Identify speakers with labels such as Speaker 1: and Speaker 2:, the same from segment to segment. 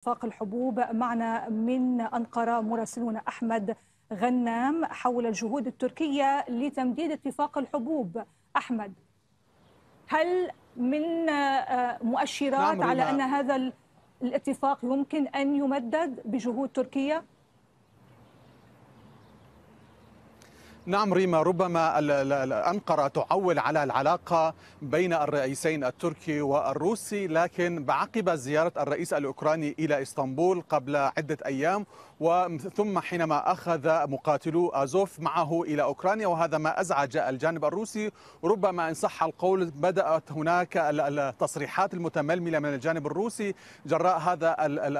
Speaker 1: اتفاق الحبوب معنا من أنقرة مراسلنا أحمد غنام حول الجهود التركية لتمديد اتفاق الحبوب أحمد هل من آه، مؤشرات نعم على أن هذا الاتفاق يمكن أن يمدد بجهود تركية؟
Speaker 2: نعم ريما ربما أنقرة تعول على العلاقة بين الرئيسين التركي والروسي لكن بعقب زيارة الرئيس الأوكراني إلى إسطنبول قبل عدة أيام ثم حينما أخذ مقاتلو أزوف معه إلى أوكرانيا وهذا ما أزعج الجانب الروسي ربما إن صح القول بدأت هناك التصريحات المتململة من الجانب الروسي جراء هذا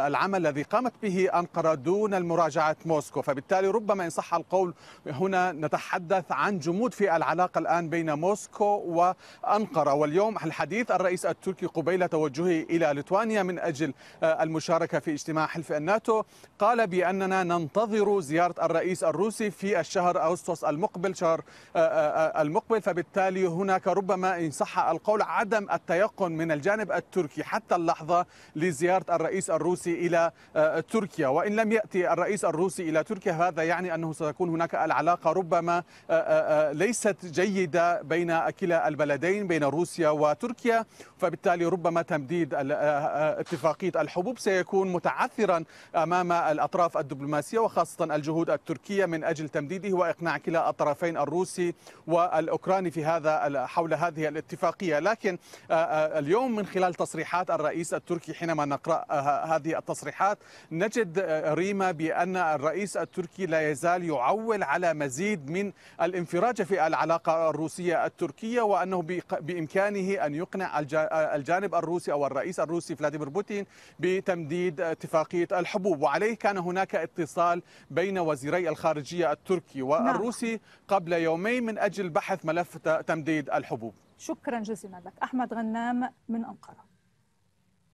Speaker 2: العمل الذي قامت به أنقرة دون المراجعة موسكو فبالتالي ربما إن صح القول هنا نتحدث عن جمود في العلاقة الآن بين موسكو وأنقرة واليوم الحديث الرئيس التركي قبيل توجهه إلى ليتوانيا من أجل آه، المشاركة في اجتماع حلف الناتو قال بأننا ننتظر زيارة الرئيس الروسي في الشهر أغسطس المقبل شهر آه، آه، المقبل فبالتالي هناك ربما إن صح القول عدم التيقن من الجانب التركي حتى اللحظة لزيارة الرئيس الروسي إلى تركيا وإن لم يأتي الرئيس الروسي إلى تركيا هذا يعني أنه ستكون هناك العلاقة ربما ربما آه، آه، آه، ليست جيدة بين كلا البلدين بين روسيا وتركيا فبالتالي ربما تمديد اتفاقية الحبوب سيكون متعثرا أمام الأطراف الدبلوماسية وخاصة الجهود التركية من أجل تمديده وإقناع كلا الطرفين الروسي والأوكراني في هذا حول هذه الاتفاقية لكن اليوم من خلال تصريحات الرئيس التركي حينما نقرأ هذه التصريحات نجد ريما بأن الرئيس التركي لا يزال يعول على مزيد من الانفراج في العلاقة الروسية التركية وأنه بإمكانه أن يقنع الجانب الروسي أو الرئيس الروسي فلاديمير بوتين بتمديد اتفاقية الحبوب وعليه كان هناك اتصال بين وزيري الخارجية التركي نعم. والروسي قبل يومين من أجل بحث ملف تمديد الحبوب
Speaker 1: شكرا جزيلا لك أحمد غنام من أنقرة